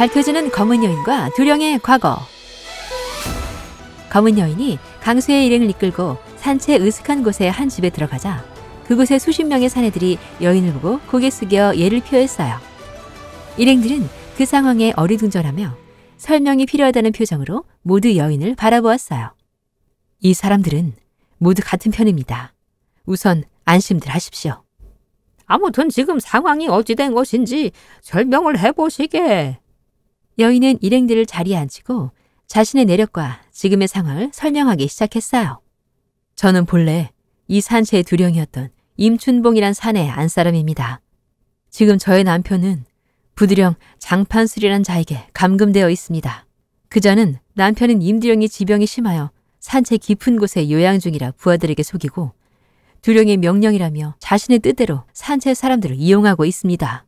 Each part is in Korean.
밝혀지는 검은 여인과 두령의 과거. 검은 여인이 강수의 일행을 이끌고 산채 으슥한 곳의 한 집에 들어가자 그곳에 수십 명의 사내들이 여인을 보고 고개 숙여 예를 표했어요. 일행들은 그 상황에 어리둥절하며 설명이 필요하다는 표정으로 모두 여인을 바라보았어요. 이 사람들은 모두 같은 편입니다. 우선 안심들 하십시오. 아무튼 지금 상황이 어찌된 것인지 설명을 해보시게. 여인은 일행들을 자리에 앉히고 자신의 내력과 지금의 상황을 설명하기 시작했어요. 저는 본래 이 산채의 두령이었던 임춘봉이란 산의 안사람입니다. 지금 저의 남편은 부두령 장판술이란 자에게 감금되어 있습니다. 그자는 남편은 임두령이 지병이 심하여 산채 깊은 곳에 요양 중이라 부하들에게 속이고 두령의 명령이라며 자신의 뜻대로 산채 사람들을 이용하고 있습니다.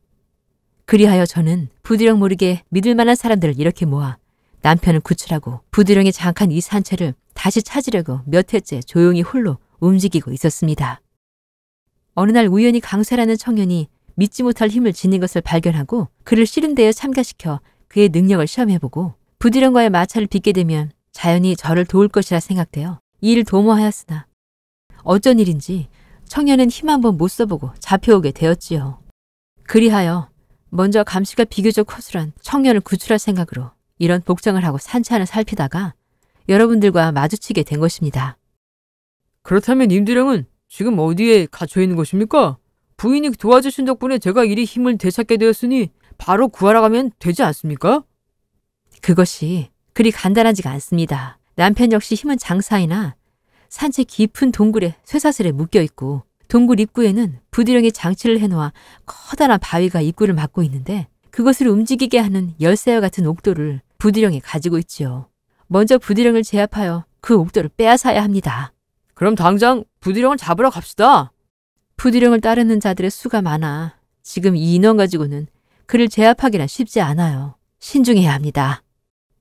그리하여 저는 부드령 모르게 믿을 만한 사람들을 이렇게 모아 남편을 구출하고 부드령이 장악한 이 산채를 다시 찾으려고 몇 해째 조용히 홀로 움직이고 있었습니다. 어느 날 우연히 강사라는 청년이 믿지 못할 힘을 지닌 것을 발견하고 그를 씨름 대에 참가시켜 그의 능력을 시험해보고 부드령과의 마찰을 빚게 되면 자연히 저를 도울 것이라 생각되어 이를 도모하였으나 어쩐 일인지 청년은 힘 한번 못 써보고 잡혀오게 되었지요. 그리하여 먼저 감시가 비교적 허술한 청년을 구출할 생각으로 이런 복장을 하고 산책하는 살피다가 여러분들과 마주치게 된 것입니다. 그렇다면 임두령은 지금 어디에 갇혀 있는 것입니까? 부인이 도와주신 덕분에 제가 이리 힘을 되찾게 되었으니 바로 구하러 가면 되지 않습니까? 그것이 그리 간단하지가 않습니다. 남편 역시 힘은 장사이나 산책 깊은 동굴에 쇠사슬에 묶여 있고 동굴 입구에는 부드렁이 장치를 해놓아 커다란 바위가 입구를 막고 있는데 그것을 움직이게 하는 열쇠와 같은 옥돌을 부드렁이 가지고 있지요. 먼저 부드렁을 제압하여 그옥돌을 빼앗아야 합니다. 그럼 당장 부드렁을 잡으러 갑시다. 부드렁을 따르는 자들의 수가 많아 지금 이 인원 가지고는 그를 제압하기란 쉽지 않아요. 신중해야 합니다.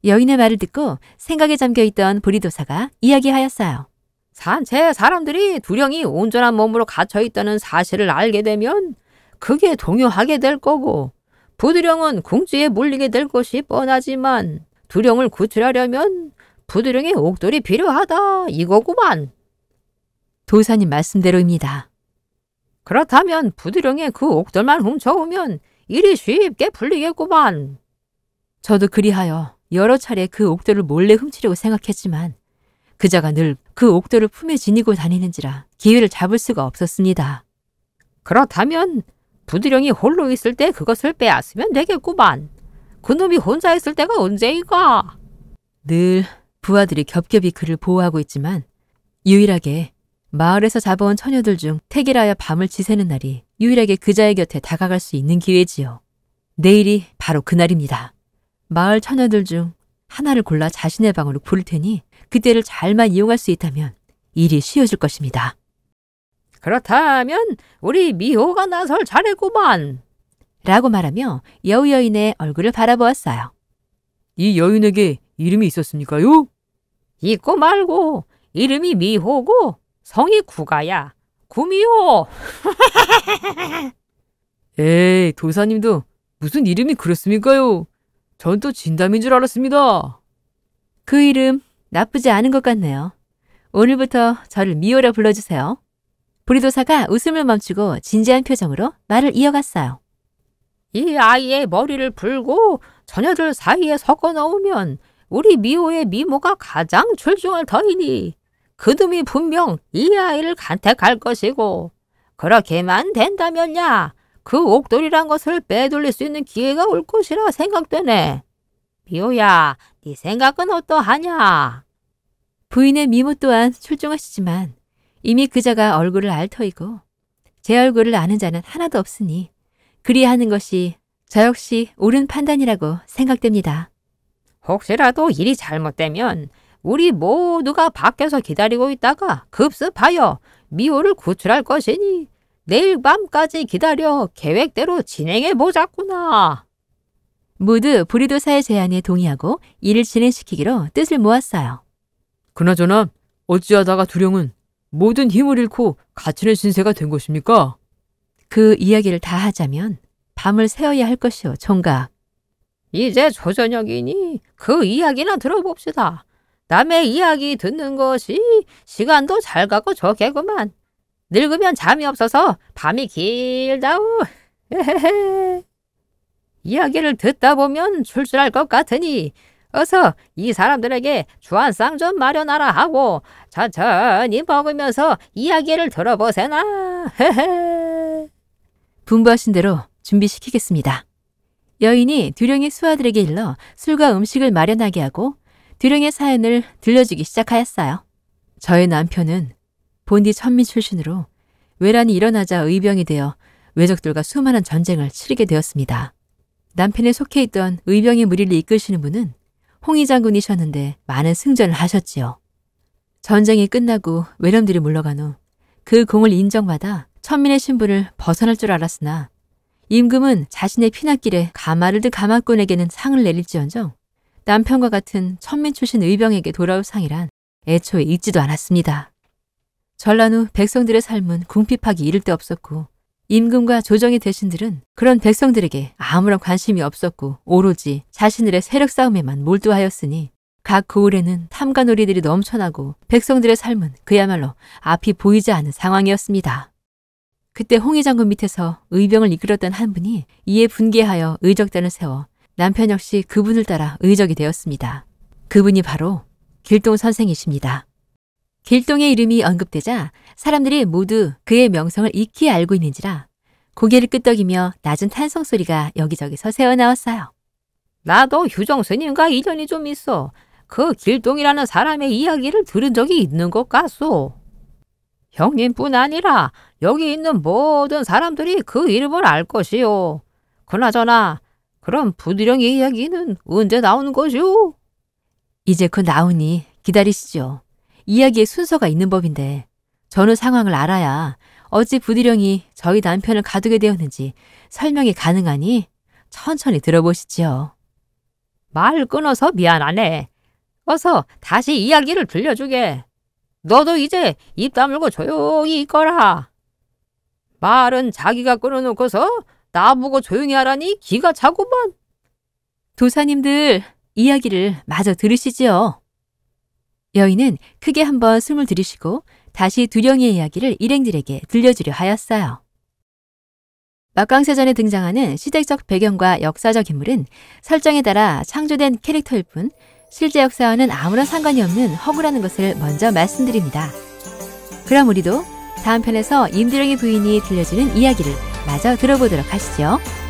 여인의 말을 듣고 생각에 잠겨있던 보리도사가 이야기하였어요. 산채 사람들이 두령이 온전한 몸으로 갇혀있다는 사실을 알게 되면 그게 동요하게 될 거고 부두령은 궁지에 몰리게 될 것이 뻔하지만 두령을 구출하려면 부두령의 옥돌이 필요하다 이거구만. 도사님 말씀대로입니다. 그렇다면 부두령의 그 옥돌만 훔쳐오면 일이 쉽게 풀리겠구만. 저도 그리하여 여러 차례 그 옥돌을 몰래 훔치려고 생각했지만 그자가 늘그 옥도를 품에 지니고 다니는지라 기회를 잡을 수가 없었습니다. 그렇다면 부드령이 홀로 있을 때 그것을 빼앗으면 되겠구만. 그놈이 혼자 있을 때가 언제인가? 늘 부하들이 겹겹이 그를 보호하고 있지만 유일하게 마을에서 잡아온 처녀들 중 택이라야 밤을 지새는 날이 유일하게 그자의 곁에 다가갈 수 있는 기회지요. 내일이 바로 그날입니다. 마을 처녀들 중 하나를 골라 자신의 방으로 부를 테니 그때를 잘만 이용할 수 있다면 일이 쉬워질 것입니다. 그렇다면 우리 미호가 나설 잘했구만 라고 말하며 여우 여인의 얼굴을 바라보았어요. 이 여인에게 이름이 있었습니까요? 있고 말고 이름이 미호고 성이 구가야. 구미호. 에이 도사님도 무슨 이름이 그렇습니까요? 전 또 진담인 줄 알았습니다. 그 이름 나쁘지 않은 것 같네요. 오늘부터 저를 미호라 불러주세요. 브리도사가 웃음을 멈추고 진지한 표정으로 말을 이어갔어요. 이 아이의 머리를 풀고 자녀들 사이에 섞어 넣으면 우리 미호의 미모가 가장 출중할 터이니 그놈이 분명 이 아이를 간택할 것이고 그렇게만 된다면야 그 옥돌이란 것을 빼돌릴 수 있는 기회가 올 것이라 생각되네. 미호야 네 생각은 어떠하냐? 부인의 미모 또한 출중하시지만 이미 그자가 얼굴을 알 터이고 제 얼굴을 아는 자는 하나도 없으니 그리하는 것이 저 역시 옳은 판단이라고 생각됩니다. 혹시라도 일이 잘못되면 우리 모두가 밖에서 기다리고 있다가 급습하여 미호를 구출할 것이니 내일 밤까지 기다려 계획대로 진행해 보자꾸나. 모두 부리도사의 제안에 동의하고 일을 진행시키기로 뜻을 모았어요. 그나저나 어찌하다가 두령은 모든 힘을 잃고 갇히는 신세가 된 것입니까? 그 이야기를 다 하자면 밤을 새어야 할 것이오, 총각. 이제 조저녁이니 그 이야기나 들어봅시다. 남의 이야기 듣는 것이 시간도 잘 가고 좋겠구만. 늙으면 잠이 없어서 밤이 길다우. 이야기를 듣다 보면 출출할 것 같으니 어서 이 사람들에게 주안상좀 마련하라 하고 천천히 먹으면서 이야기를 들어보세나. 헤헤. 분부하신 대로 준비시키겠습니다. 여인이 두령의 수하들에게 일러 술과 음식을 마련하게 하고 두령의 사연을 들려주기 시작하였어요. 저의 남편은 본디 천민 출신으로 외란이 일어나자 의병이 되어 외적들과 수많은 전쟁을 치르게 되었습니다. 남편에 속해 있던 의병의 무리를 이끄시는 분은 홍의 장군이셨는데 많은 승전을 하셨지요. 전쟁이 끝나고 외람들이 물러간 후 그 공을 인정받아 천민의 신분을 벗어날 줄 알았으나 임금은 자신의 피난길에 가마를 든 가마꾼에게는 상을 내릴지언정 남편과 같은 천민 출신 의병에게 돌아올 상이란 애초에 있지도 않았습니다. 전란 후 백성들의 삶은 궁핍하기 이를 데 없었고 임금과 조정의 대신들은 그런 백성들에게 아무런 관심이 없었고 오로지 자신들의 세력 싸움에만 몰두하였으니 각 고을에는 탐관오리들이 넘쳐나고 백성들의 삶은 그야말로 앞이 보이지 않은 상황이었습니다. 그때 홍의장군 밑에서 의병을 이끌었던 한 분이 이에 분개하여 의적단을 세워 남편 역시 그분을 따라 의적이 되었습니다. 그분이 바로 길동 선생이십니다. 길동의 이름이 언급되자 사람들이 모두 그의 명성을 익히 알고 있는지라 고개를 끄덕이며 낮은 탄성 소리가 여기저기서 새어나왔어요. 나도 휴정 스님과 인연이 좀 있어. 그 길동이라는 사람의 이야기를 들은 적이 있는 것 같소. 형님뿐 아니라 여기 있는 모든 사람들이 그 이름을 알것이오 그나저나 그럼 부드렁이 이야기는 언제 나오는 것이오? 이제 그 나오니 기다리시죠. 이야기의 순서가 있는 법인데 저는 상황을 알아야 어찌 부디령이 저희 남편을 가두게 되었는지 설명이 가능하니 천천히 들어보시지요. 말 끊어서 미안하네. 어서 다시 이야기를 들려주게. 너도 이제 입 다물고 조용히 있거라. 말은 자기가 끊어놓고서 나보고 조용히 하라니 기가 차고만. 도사님들 이야기를 마저 들으시지요. 여인은 크게 한번 숨을 들이쉬고 다시 두령이의 이야기를 일행들에게 들려주려 하였어요. 막강세전에 등장하는 시대적 배경과 역사적 인물은 설정에 따라 창조된 캐릭터일 뿐 실제 역사와는 아무런 상관이 없는 허구라는 것을 먼저 말씀드립니다. 그럼 우리도 다음 편에서 임두령의 부인이 들려주는 이야기를 마저 들어보도록 하시죠.